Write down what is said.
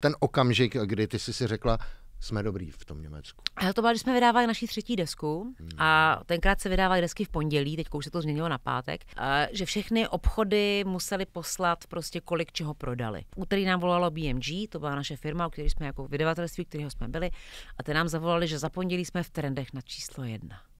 ten okamžik, kdy ty jsi si řekla, jsme dobrý v tom Německu. A to bylo, když jsme vydávali naši třetí desku hmm. a tenkrát se vydávaly desky v pondělí, teď už se to změnilo na pátek, že všechny obchody museli poslat prostě kolik čeho prodali. Úterý nám volalo BMG, to byla naše firma, o které jsme jako vydavatelství, kterého jsme byli, a ty nám zavolali, že za pondělí jsme v trendech na číslo jedna.